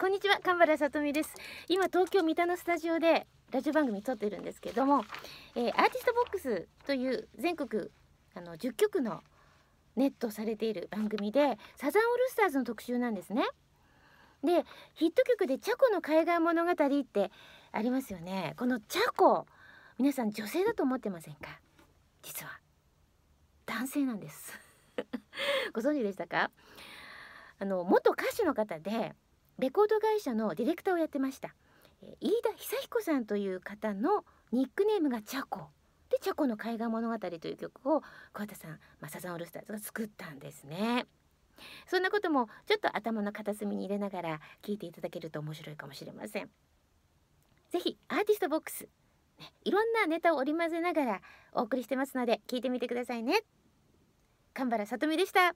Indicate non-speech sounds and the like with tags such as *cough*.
こんにちは神原さとみです今東京三田のスタジオでラジオ番組撮ってるんですけども、えー、アーティストボックスという全国あの10局のネットされている番組でサザンオールスターズの特集なんですね。でヒット曲で「チャコの海岸物語」ってありますよね。このチャコ皆さん女性だと思ってませんか実は男性なんです *laughs* ご存知でしたかあの元歌手の方でレコード会社のディレクターをやってました飯田久彦さんという方のニックネームがチャコで「チャコの絵画物語」という曲を桑田さん、サザンオールスターズが作ったんですね。そんなこともちょっと頭の片隅に入れながら聞いていただけると面白いかもしれません。是非アーティストボックス、ね、いろんなネタを織り交ぜながらお送りしてますので聞いてみてくださいね。神原さとみでした。